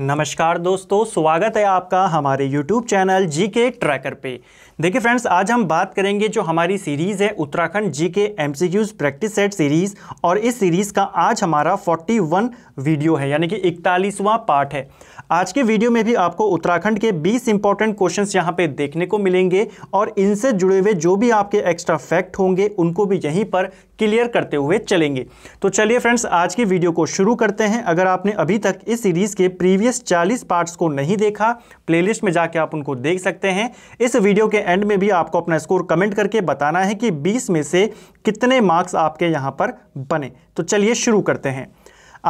नमस्कार दोस्तों स्वागत है आपका हमारे YouTube चैनल जी के ट्रैकर पे देखिए फ्रेंड्स आज हम बात करेंगे जो हमारी सीरीज़ है उत्तराखंड जी के एम प्रैक्टिस सेट सीरीज़ और इस सीरीज़ का आज हमारा 41 वीडियो है यानी कि इकतालीसवां पार्ट है आज के वीडियो में भी आपको उत्तराखंड के 20 इंपॉर्टेंट क्वेश्चन यहाँ पे देखने को मिलेंगे और इनसे जुड़े हुए जो भी आपके एक्स्ट्रा फैक्ट होंगे उनको भी यहीं पर क्लियर करते हुए चलेंगे तो चलिए फ्रेंड्स आज की वीडियो को शुरू करते हैं अगर आपने अभी तक इस सीरीज़ के प्रीवियस 40 पार्ट्स को नहीं देखा प्लेलिस्ट में जाके आप उनको देख सकते हैं इस वीडियो के एंड में भी आपको अपना स्कोर कमेंट करके बताना है कि बीस में से कितने मार्क्स आपके यहाँ पर बने तो चलिए शुरू करते हैं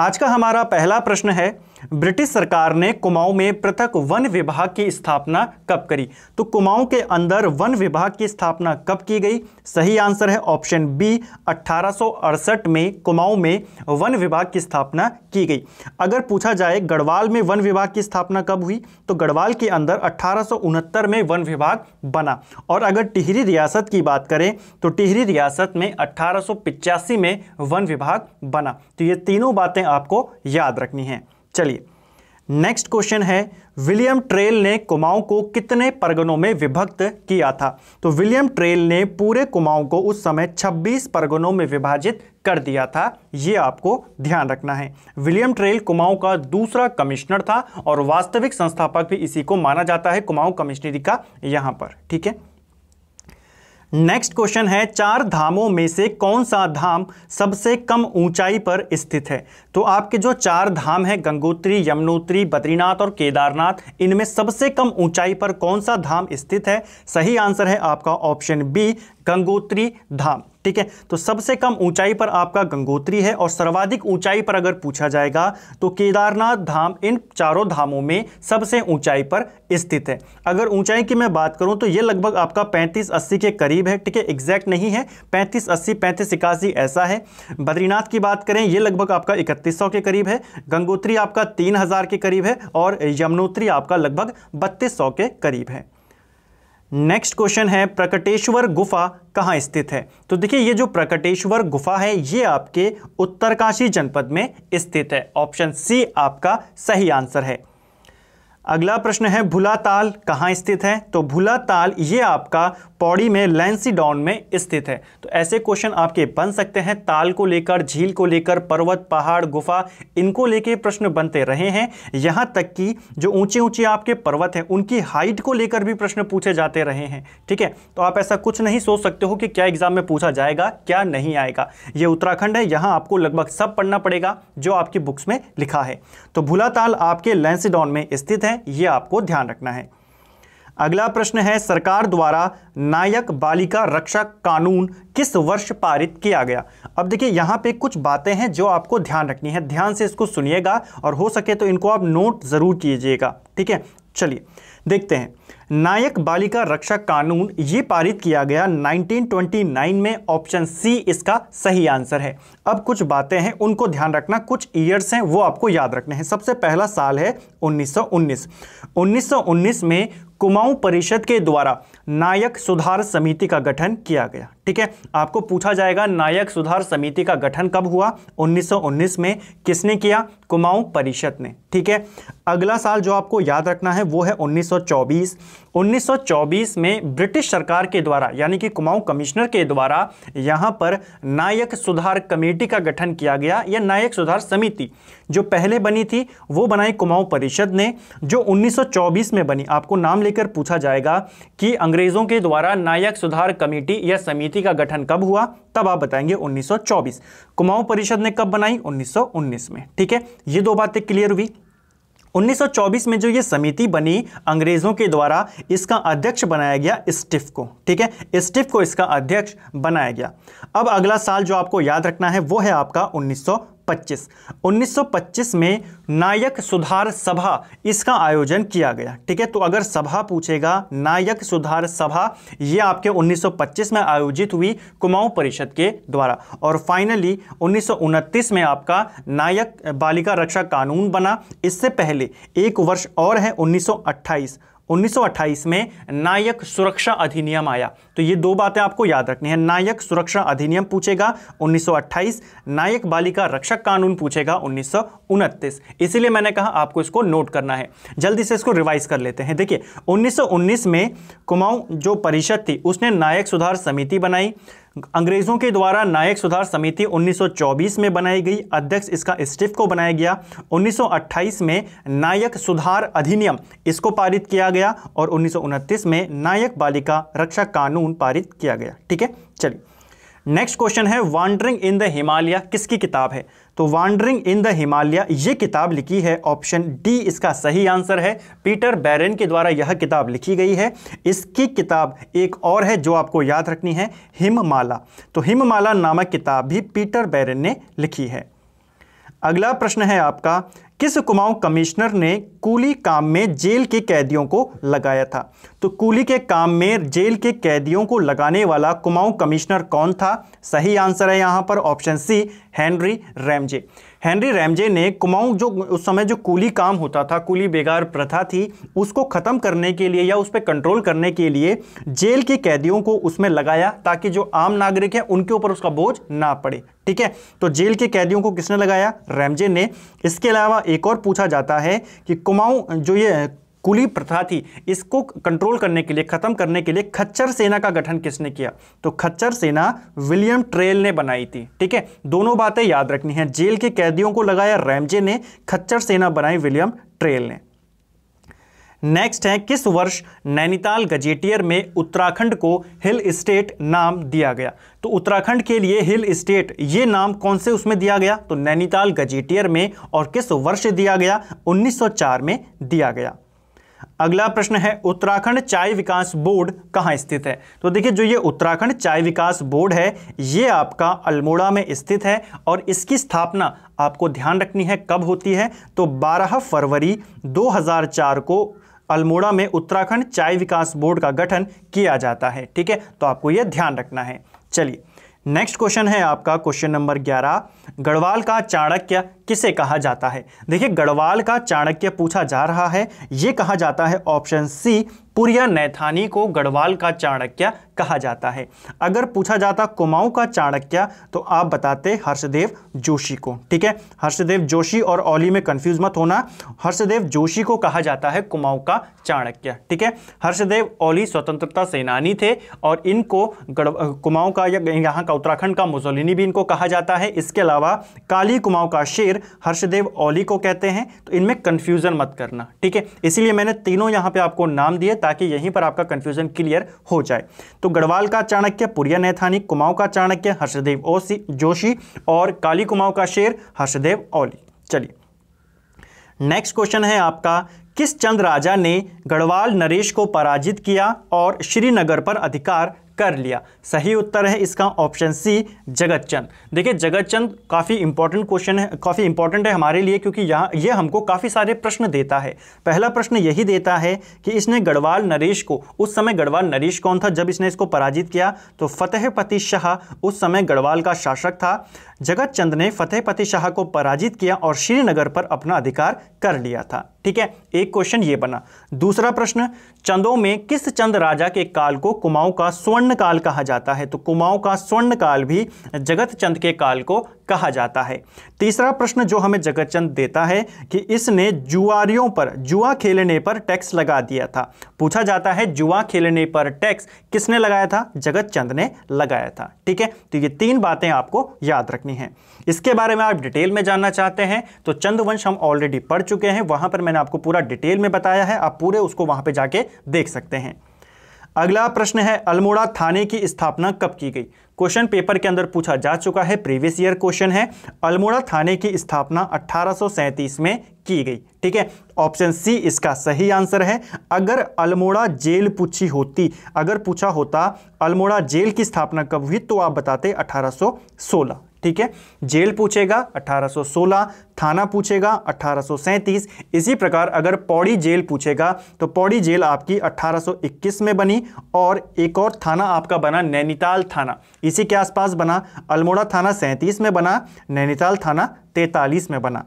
आज का हमारा पहला प्रश्न है ब्रिटिश सरकार ने कुमाऊं में पृथक वन विभाग की स्थापना कब करी तो कुमाऊं के अंदर वन विभाग की स्थापना कब की गई सही आंसर है ऑप्शन बी अट्ठारह में कुमाऊं में वन विभाग की स्थापना की गई अगर पूछा जाए गढ़वाल में वन विभाग की स्थापना कब हुई तो गढ़वाल के अंदर अट्ठारह में वन विभाग बना और अगर टिहरी रियासत की बात करें तो टिहरी रियासत में अट्ठारह में वन विभाग बना तो ये तीनों बातें आपको याद रखनी है चलिए नेक्स्ट क्वेश्चन है विलियम ट्रेल ने कुमाऊं को कितने परगनों में विभक्त किया था तो विलियम ट्रेल ने पूरे कुमाऊं को उस समय 26 परगनों में विभाजित कर दिया था यह आपको ध्यान रखना है विलियम ट्रेल कुमाऊं का दूसरा कमिश्नर था और वास्तविक संस्थापक भी इसी को माना जाता है कुमाऊं कमिश्नरी का यहां पर ठीक है नेक्स्ट क्वेश्चन है चार धामों में से कौन सा धाम सबसे कम ऊंचाई पर स्थित है तो आपके जो चार धाम हैं गंगोत्री यमुनोत्री बद्रीनाथ और केदारनाथ इनमें सबसे कम ऊंचाई पर कौन सा धाम स्थित है सही आंसर है आपका ऑप्शन बी गंगोत्री धाम ठीक है तो सबसे कम ऊंचाई पर आपका गंगोत्री है और सर्वाधिक ऊंचाई पर अगर पूछा जाएगा तो केदारनाथ धाम इन चारों धामों में सबसे ऊंचाई पर स्थित है अगर ऊंचाई की मैं बात करूं तो ये लगभग आपका 35 अस्सी के करीब है ठीक है एग्जैक्ट नहीं है 35 अस्सी पैंतीस इक्यासी ऐसा है बद्रीनाथ की बात करें ये लगभग आपका इकतीस के करीब है गंगोत्री आपका तीन के करीब है और यमुनोत्री आपका लगभग बत्तीस के करीब है नेक्स्ट क्वेश्चन है प्रकटेश्वर गुफा कहाँ स्थित है तो देखिए ये जो प्रकटेश्वर गुफा है ये आपके उत्तरकाशी जनपद में स्थित है ऑप्शन सी आपका सही आंसर है अगला प्रश्न है भुला ताल कहाँ स्थित है तो भुला ताल ये आपका पौड़ी में लैंसीडॉन में स्थित है तो ऐसे क्वेश्चन आपके बन सकते हैं ताल को लेकर झील को लेकर पर्वत पहाड़ गुफा इनको लेके प्रश्न बनते रहे हैं यहाँ तक कि जो ऊंचे ऊंचे आपके पर्वत हैं उनकी हाइट को लेकर भी प्रश्न पूछे जाते रहे हैं ठीक है तो आप ऐसा कुछ नहीं सोच सकते हो कि क्या एग्जाम में पूछा जाएगा क्या नहीं आएगा ये उत्तराखंड है यहाँ आपको लगभग सब पढ़ना पड़ेगा जो आपकी बुक्स में लिखा है तो भुला ताल आपके लैंसीडॉन में स्थित है हैं ये आपको ध्यान रखना है अगला प्रश्न है सरकार द्वारा नायक बालिका रक्षा कानून किस वर्ष पारित किया गया अब देखिए यहाँ पे कुछ बातें हैं जो आपको ध्यान रखनी है ध्यान से इसको सुनिएगा और हो सके तो इनको आप नोट ज़रूर कीजिएगा ठीक है चलिए देखते हैं नायक बालिका रक्षा कानून ये पारित किया गया 1929 में ऑप्शन सी इसका सही आंसर है अब कुछ बातें हैं उनको ध्यान रखना कुछ ईयर्स हैं वो आपको याद रखने हैं सबसे पहला साल है 1919 1919 में कुमाऊं परिषद के द्वारा नायक सुधार समिति का गठन किया गया ठीक है आपको पूछा जाएगा नायक सुधार समिति का गठन कब हुआ 1919 में किसने किया कुमाऊं परिषद ने ठीक है अगला साल जो आपको याद रखना है वो है उन्नीस 1924 1924 में ब्रिटिश सरकार के द्वारा यानी कि कुमाऊं कमिश्नर के द्वारा यहां पर नायक सुधार कमेटी का गठन किया गया या नायक सुधार समिति जो पहले बनी थी वो बनाई कुमाऊं परिषद ने जो 1924 में बनी आपको नाम लेकर पूछा जाएगा कि अंग्रेज़ों के द्वारा नायक सुधार कमेटी या समिति का गठन कब हुआ तब आप बताएंगे 1924 कुमाऊं परिषद ने कब बनाई 1919 में ठीक है ये दो बातें क्लियर हुई 1924 में जो ये समिति बनी अंग्रेज़ों के द्वारा इसका अध्यक्ष बनाया गया स्टिफ को ठीक है स्टिफ को इसका अध्यक्ष बनाया गया अब अगला साल जो आपको याद रखना है वो है आपका 1925 1925 में नायक सुधार सभा इसका आयोजन किया गया ठीक है तो अगर सभा पूछेगा नायक सुधार सभा ये आपके 1925 में आयोजित हुई कुमाऊं परिषद के द्वारा और फाइनली उन्नीस में आपका नायक बालिका रक्षा कानून बना इससे पहले एक वर्ष और है उन्नीस 1928 में नायक सुरक्षा अधिनियम आया तो ये दो बातें आपको याद रखनी है नायक सुरक्षा अधिनियम पूछेगा 1928 नायक बालिका रक्षक कानून पूछेगा उन्नीस इसीलिए मैंने कहा आपको इसको नोट करना है जल्दी से इसको रिवाइज कर लेते हैं देखिए 1919 में कुमाऊं जो परिषद थी उसने नायक सुधार समिति बनाई अंग्रेज़ों के द्वारा नायक सुधार समिति 1924 में बनाई गई अध्यक्ष इसका स्टिफ को बनाया गया 1928 में नायक सुधार अधिनियम इसको पारित किया गया और उन्नीस में नायक बालिका रक्षा कानून पारित किया गया ठीक है चलिए नेक्स्ट क्वेश्चन है वांडरिंग इन द हिमालय किसकी किताब है तो वांडरिंग इन द हिमालय ये किताब लिखी है ऑप्शन डी इसका सही आंसर है पीटर बैरन के द्वारा यह किताब लिखी गई है इसकी किताब एक और है जो आपको याद रखनी है हिममाला तो हिममाला नामक किताब भी पीटर बैरन ने लिखी है अगला प्रश्न है आपका किस कुमाऊं कमिश्नर ने कूली काम में जेल के कैदियों को लगाया था तो कूली के काम में जेल के कैदियों को लगाने वाला कुमाऊं कमिश्नर कौन था सही आंसर है यहाँ पर option C Henry Ramsay Henry Ramsay ने कुमाऊं जो उस समय जो कूली काम होता था कूली बेगार प्रथा थी उसको ख़त्म करने के लिए या उस पर कंट्रोल करने के लिए जेल के कैदियों को उसमें लगाया ताकि जो आम नागरिक हैं उनके ऊपर उसका बोझ ना पड़े ठीक है तो जेल के कैदियों को किसने लगाया रैमजे ने इसके अलावा एक और पूछा जाता है कि कुमाऊं जो ये कुली प्रथा थी इसको कंट्रोल करने के लिए ख़त्म करने के लिए खच्चर सेना का गठन किसने किया तो खच्चर सेना विलियम ट्रेल ने बनाई थी ठीक है दोनों बातें याद रखनी है जेल के कैदियों को लगाया रैमजे ने खच्चर सेना बनाई विलियम ट्रेल ने नेक्स्ट है किस वर्ष नैनीताल गजेटियर में उत्तराखंड को हिल स्टेट नाम दिया गया तो उत्तराखंड के लिए हिल स्टेट ये नाम कौन से उसमें दिया गया तो नैनीताल गजेटियर में और किस वर्ष दिया गया 1904 में दिया गया अगला प्रश्न है उत्तराखंड चाय विकास बोर्ड कहाँ स्थित है तो देखिए जो ये उत्तराखंड चाय विकास बोर्ड है ये आपका अल्मोड़ा में स्थित है और इसकी स्थापना आपको ध्यान रखनी है कब होती है तो 12 फरवरी 2004 को अल्मोड़ा में उत्तराखंड चाय विकास बोर्ड का गठन किया जाता है ठीक है तो आपको यह ध्यान रखना है चलिए नेक्स्ट क्वेश्चन है आपका क्वेश्चन नंबर 11 गढ़वाल का चाणक्य किसे कहा जाता है देखिए गढ़वाल का चाणक्य पूछा जा रहा है ये कहा जाता है ऑप्शन सी पुरिया नैथानी को गढ़वाल का चाणक्य कहा जाता है अगर पूछा जाता कुमाऊं का चाणक्य तो आप बताते हर्षदेव जोशी को ठीक है हर्षदेव जोशी और ओली में कंफ्यूज मत होना हर्षदेव जोशी को कहा जाता है कुमाऊं का चाणक्य ठीक है हर्षदेव ओली स्वतंत्रता सेनानी थे और इनको कुमाऊं का या यहाँ का उत्तराखंड का मुजोलिनी भी इनको कहा जाता है इसके अलावा काली कुमाऊं का शेर हर्षदेव ओली को कहते हैं तो इनमें कन्फ्यूज़न मत करना ठीक है इसीलिए मैंने तीनों यहाँ पर आपको नाम दिए ताकि यहीं पर आपका कंफ्यूजन क्लियर हो जाए तो गढ़वाल का चाणक्य पुरिया नैथानी कुमाऊं का चाणक्य हर्षदेव ओसी जोशी और काली कुमाऊं का शेर हर्षदेव ओली चलिए नेक्स्ट क्वेश्चन है आपका किस चंद राजा ने गढ़वाल नरेश को पराजित किया और श्रीनगर पर अधिकार कर लिया सही उत्तर है इसका ऑप्शन सी जगत चंद देखिए जगत चंद काफ़ी इंपॉर्टेंट क्वेश्चन है काफ़ी इंपॉर्टेंट है हमारे लिए क्योंकि यहाँ ये यह हमको काफ़ी सारे प्रश्न देता है पहला प्रश्न यही देता है कि इसने गढ़वाल नरेश को उस समय गढ़वाल नरेश कौन था जब इसने इसको पराजित किया तो फतेह फतेहपति शाह उस समय गढ़वाल का शासक था जगत चंद ने फतेहपति शाह को पराजित किया और श्रीनगर पर अपना अधिकार कर लिया था ठीक है एक क्वेश्चन ये बना दूसरा प्रश्न चंदों में किस चंद राजा के काल को कुमाऊं का स्वर्ण काल कहा जाता है तो कुमाऊं का स्वर्ण काल भी जगत चंद के काल को कहा जाता है तीसरा प्रश्न जो हमें जगत चंद देता है कि इसने जुआरियों पर जुआ खेलने पर टैक्स लगा दिया था पूछा जाता है जुआ खेलने पर टैक्स किसने लगाया था जगत चंद ने लगाया था ठीक है तो ये तीन बातें आपको याद रखनी करनी है इसके बारे में आप डिटेल में जानना चाहते हैं तो चंद्रवंश हम ऑलरेडी पढ़ चुके हैं वहां पर मैंने आपको पूरा डिटेल में बताया है आप पूरे उसको वहां पर जाके देख सकते हैं अगला प्रश्न है अल्मोड़ा थाने की स्थापना कब की गई क्वेश्चन पेपर के अंदर पूछा जा चुका है प्रीवियस ईयर क्वेश्चन है अल्मोड़ा थाने की स्थापना 1837 में की गई ठीक है ऑप्शन सी इसका सही आंसर है अगर अल्मोड़ा जेल पूछी होती अगर पूछा होता अल्मोड़ा जेल की स्थापना कब हुई तो आप बताते 1816 ठीक है जेल पूछेगा 1816 थाना पूछेगा अठारह इसी प्रकार अगर पौड़ी जेल पूछेगा तो पौड़ी जेल आपकी 1821 में बनी और एक और थाना आपका बना नैनीताल थाना इसी के आसपास बना अल्मोड़ा थाना सैंतीस में बना नैनीताल थाना तैतालीस में बना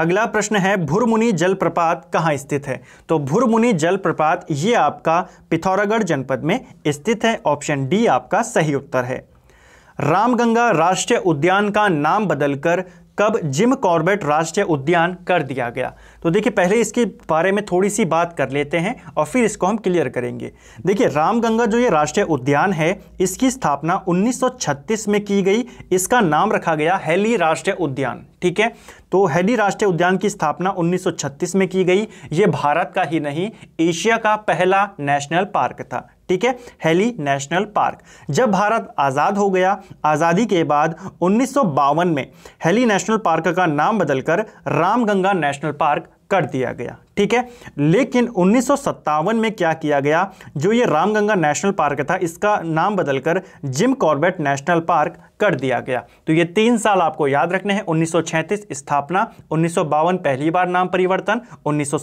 अगला प्रश्न है भुरमुनी जलप्रपात कहाँ स्थित है तो भुरमुनी जलप्रपात ये आपका पिथौरागढ़ जनपद में स्थित है ऑप्शन डी आपका सही उत्तर है रामगंगा राष्ट्रीय उद्यान का नाम बदलकर कब जिम कॉर्बेट राष्ट्रीय उद्यान कर दिया गया तो देखिए पहले इसके बारे में थोड़ी सी बात कर लेते हैं और फिर इसको हम क्लियर करेंगे देखिए रामगंगा जो ये राष्ट्रीय उद्यान है इसकी स्थापना 1936 में की गई इसका नाम रखा गया हेली राष्ट्रीय उद्यान ठीक है तो हेली राष्ट्रीय उद्यान की स्थापना उन्नीस में की गई ये भारत का ही नहीं एशिया का पहला नेशनल पार्क था ठीक है हेली नेशनल पार्क जब भारत आज़ाद हो गया आज़ादी के बाद उन्नीस में हेली नेशनल पार्क का नाम बदलकर रामगंगा नेशनल पार्क कर दिया गया ठीक है लेकिन उन्नीस में क्या किया गया जो ये रामगंगा नेशनल पार्क था इसका नाम बदलकर जिम कॉर्बेट नेशनल पार्क कर दिया गया तो ये तीन साल आपको याद रखने हैं उन्नीस स्थापना उन्नीस पहली बार नाम परिवर्तन उन्नीस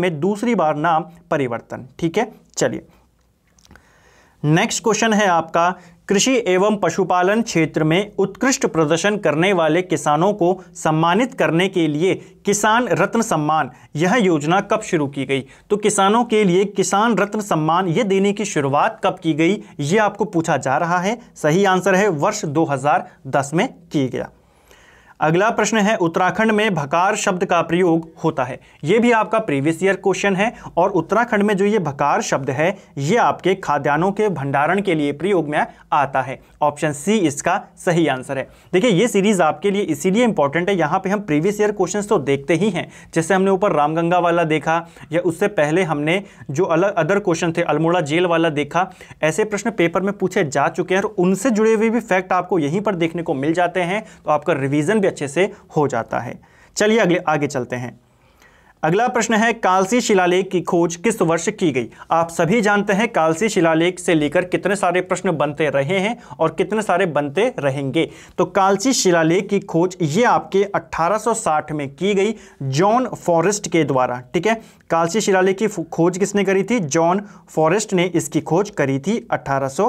में दूसरी बार नाम परिवर्तन ठीक है चलिए नेक्स्ट क्वेश्चन है आपका कृषि एवं पशुपालन क्षेत्र में उत्कृष्ट प्रदर्शन करने वाले किसानों को सम्मानित करने के लिए किसान रत्न सम्मान यह योजना कब शुरू की गई तो किसानों के लिए किसान रत्न सम्मान ये देने की शुरुआत कब की गई ये आपको पूछा जा रहा है सही आंसर है वर्ष 2010 में किया गया अगला प्रश्न है उत्तराखंड में भकार शब्द का प्रयोग होता है ये भी आपका प्रीवियस ईयर क्वेश्चन है और उत्तराखंड में जो ये भकार शब्द है ये आपके खाद्यान्नों के भंडारण के लिए प्रयोग में आता है ऑप्शन सी इसका सही आंसर है देखिए ये सीरीज आपके लिए इसीलिए इंपॉर्टेंट है यहाँ पे हम प्रीवियस ईयर क्वेश्चन तो देखते ही हैं जैसे हमने ऊपर रामगंगा वाला देखा या उससे पहले हमने जो अलग अदर क्वेश्चन थे अल्मोड़ा जेल वाला देखा ऐसे प्रश्न पेपर में पूछे जा चुके हैं और उनसे जुड़े हुए भी फैक्ट आपको यहीं पर देखने को मिल जाते हैं तो आपका रिविजन भी अच्छे से हो जाता है चलिए अगले आगे चलते हैं अगला प्रश्न है कालसी शिलालेख की खोज किस वर्ष की गई आप सभी जानते हैं कालसी शिलालेख से लेकर कितने सारे प्रश्न बनते रहे हैं और कितने सारे बनते रहेंगे तो कालसी शिलालेख की खोज ये आपके 1860 में की गई जॉन फॉरेस्ट के द्वारा ठीक है कालसी शिलालेख की खोज किसने करी थी जॉन फॉरेस्ट ने इसकी खोज करी थी अट्ठारह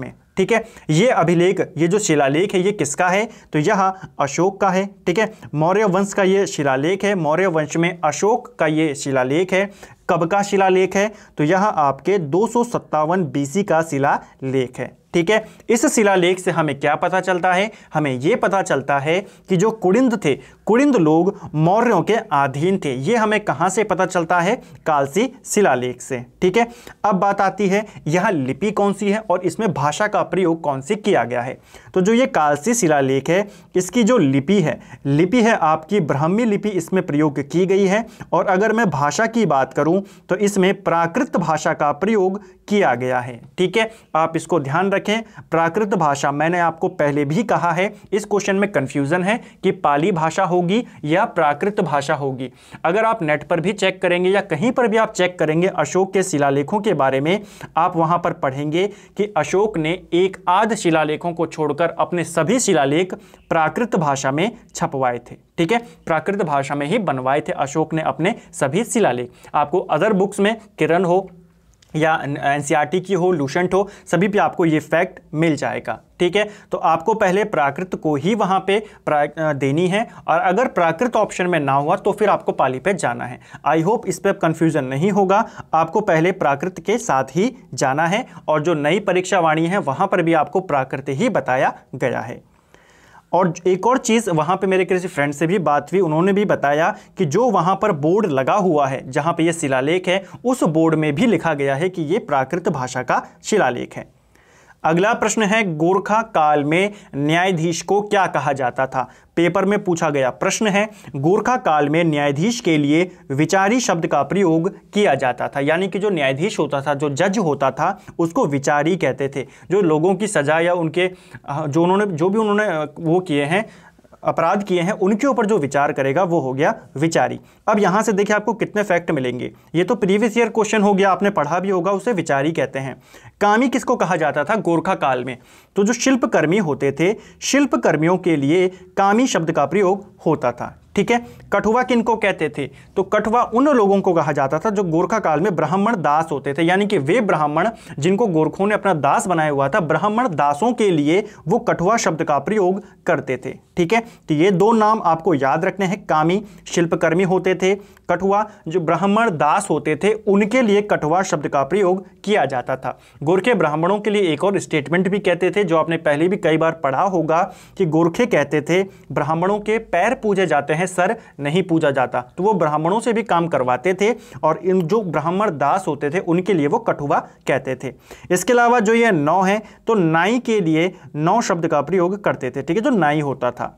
में ठीक है ये अभिलेख ये जो शिलालेख है ये किसका है तो यह अशोक का है ठीक है मौर्य वंश का ये शिलालेख है मौर्य वंश में अशोक का ये शिलालेख है कब का शिलालेख है तो यह आपके दो सौ बीसी का शिलालेख है ठीक है इस शिलालेख से हमें क्या पता चलता है हमें यह पता चलता है कि जो कुड़िंद थे कुड़िंद लोग मौर्यों के अधीन थे ये हमें कहाँ से पता चलता है कालसी शिलालेख से ठीक है अब बात आती है यह लिपि कौन सी है और इसमें भाषा का प्रयोग कौन सी किया गया है तो जो ये कालसी शिलालेख है इसकी जो लिपि है लिपि है आपकी ब्राह्मी लिपि इसमें प्रयोग की गई है और अगर मैं भाषा की बात करूँ करूं तो इसमें प्राकृत भाषा का प्रयोग किया गया है ठीक है आप इसको ध्यान रखें प्राकृत भाषा मैंने आपको पहले भी कहा है इस क्वेश्चन में कंफ्यूजन है कि पाली भाषा होगी या प्राकृत भाषा होगी अगर आप नेट पर भी चेक करेंगे या कहीं पर भी आप चेक करेंगे अशोक के शिलालेखों के बारे में आप वहां पर पढ़ेंगे कि अशोक ने एक आध शिलालेखों को छोड़कर अपने सभी शिलालेख प्राकृत भाषा में छपवाए थे ठीक है प्राकृत भाषा में ही बनवाए थे अशोक ने अपने सभी शिलालेख आपको अदर बुक्स में किरण हो या एन की हो लूशंट हो सभी पे आपको ये फैक्ट मिल जाएगा ठीक है तो आपको पहले प्राकृत को ही वहाँ पे देनी है और अगर प्राकृत ऑप्शन में ना हुआ तो फिर आपको पाली पे जाना है आई होप इस पर कन्फ्यूज़न नहीं होगा आपको पहले प्राकृत के साथ ही जाना है और जो नई परीक्षा वाणी है वहाँ पर भी आपको प्राकृत ही बताया गया है और एक और चीज़ वहाँ पे मेरे किसी फ्रेंड से भी बात हुई उन्होंने भी बताया कि जो वहाँ पर बोर्ड लगा हुआ है जहाँ पे ये शिलालेख है उस बोर्ड में भी लिखा गया है कि ये प्राकृत भाषा का शिलालेख है अगला प्रश्न है गोरखा काल में न्यायाधीश को क्या कहा जाता था पेपर में पूछा गया प्रश्न है गोरखा काल में न्यायाधीश के लिए विचारी शब्द का प्रयोग किया जाता था यानी कि जो न्यायाधीश होता था जो जज होता था उसको विचारी कहते थे जो लोगों की सजा या उनके जो उन्होंने जो भी उन्होंने वो किए हैं अपराध किए हैं उनके ऊपर जो विचार करेगा वो हो गया विचारी अब यहाँ से देखिए आपको कितने फैक्ट मिलेंगे ये तो प्रीवियस ईयर क्वेश्चन हो गया आपने पढ़ा भी होगा उसे विचारी कहते हैं कामी किसको कहा जाता था गोरखा काल में तो जो शिल्पकर्मी होते थे शिल्पकर्मियों के लिए कामी शब्द का प्रयोग होता था ठीक है कठुआ किनको कहते थे तो कठुआ उन लोगों को कहा जाता था जो गोरखा काल में ब्राह्मण दास होते थे यानी कि वे ब्राह्मण जिनको गोरखों ने अपना दास बनाया हुआ था ब्राह्मण दासों के लिए वो कठुआ शब्द का प्रयोग करते थे ठीक है तो ये दो नाम आपको याद रखने हैं कामी शिल्पकर्मी होते थे कठुआ जो ब्राह्मण दास होते थे उनके लिए कठुआ शब्द का प्रयोग किया जाता था गोरखे ब्राह्मणों के लिए एक और स्टेटमेंट भी कहते थे जो आपने पहले भी कई बार पढ़ा होगा कि गोरखे कहते थे ब्राह्मणों के पैर पूजे जाते हैं है सर नहीं पूजा जाता तो वो ब्राह्मणों से भी काम करवाते थे और इन जो ब्राह्मण दास होते थे उनके लिए वो कठुआ कहते थे इसके अलावा जो ये नौ है तो नाई के लिए नौ शब्द का प्रयोग करते थे ठीक है जो नाई होता था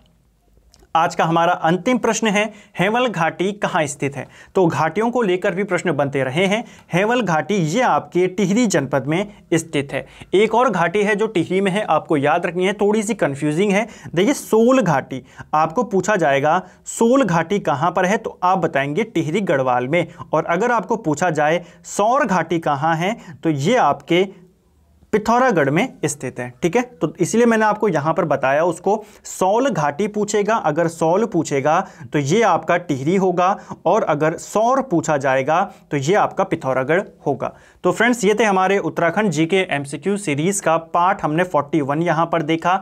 आज का हमारा अंतिम प्रश्न है हेवल घाटी कहाँ स्थित है तो घाटियों को लेकर भी प्रश्न बनते रहे हैं हेवल घाटी ये आपके टिहरी जनपद में स्थित है एक और घाटी है जो टिहरी में है आपको याद रखनी है थोड़ी सी कन्फ्यूजिंग है देखिए सोल घाटी आपको पूछा जाएगा सोल घाटी कहाँ पर है तो आप बताएंगे टिहरी गढ़वाल में और अगर आपको पूछा जाए सौर घाटी कहाँ है तो ये आपके पिथौरागढ़ में स्थित है ठीक है तो इसलिए मैंने आपको यहां पर बताया उसको सौल घाटी पूछेगा अगर सौल पूछेगा तो ये आपका टिहरी होगा और अगर सौर पूछा जाएगा तो ये आपका पिथौरागढ़ होगा तो फ्रेंड्स ये थे हमारे उत्तराखंड जी के एम सीरीज़ का पार्ट हमने 41 यहाँ पर देखा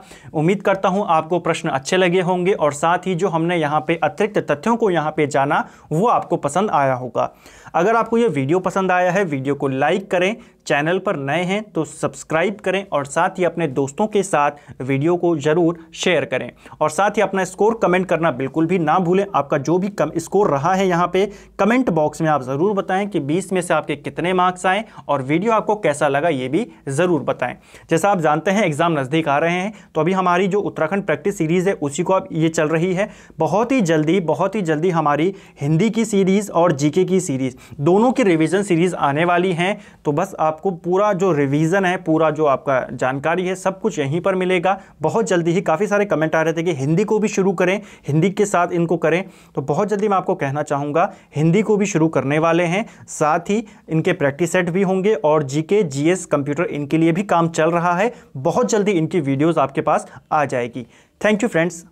उम्मीद करता हूँ आपको प्रश्न अच्छे लगे होंगे और साथ ही जो हमने यहाँ पे अतिरिक्त तथ्यों को यहाँ पे जाना वो आपको पसंद आया होगा अगर आपको ये वीडियो पसंद आया है वीडियो को लाइक करें चैनल पर नए हैं तो सब्सक्राइब करें और साथ ही अपने दोस्तों के साथ वीडियो को ज़रूर शेयर करें और साथ ही अपना स्कोर कमेंट करना बिल्कुल भी ना भूलें आपका जो भी कम स्कोर रहा है यहाँ पे कमेंट बॉक्स में आप ज़रूर बताएं कि 20 में से आपके कितने मार्क्स आएँ और वीडियो आपको कैसा लगा ये भी ज़रूर बताएं जैसा आप जानते हैं एग्ज़ाम नज़दीक आ रहे हैं तो अभी हमारी जो उत्तराखंड प्रैक्टिस सीरीज़ है उसी को अब ये चल रही है बहुत ही जल्दी बहुत ही जल्दी हमारी हिंदी की सीरीज़ और जीके की सीरीज़ दोनों की रिविज़न सीरीज़ आने वाली हैं तो बस आपको पूरा जो रिविज़न है पूरा जो आपका जानकारी है सब कुछ यहीं पर मिलेगा बहुत जल्दी ही काफ़ी सारे कमेंट आ रहे थे कि हिंदी को भी शुरू करें हिंदी के साथ इनको करें तो बहुत जल्दी मैं आपको कहना चाहूँगा हिंदी को भी शुरू करने वाले हैं साथ ही इनके प्रैक्टिस सेट भी भी होंगे और जीके जीएस कंप्यूटर इनके लिए भी काम चल रहा है बहुत जल्दी इनकी वीडियोज़ आपके पास आ जाएगी थैंक यू फ्रेंड्स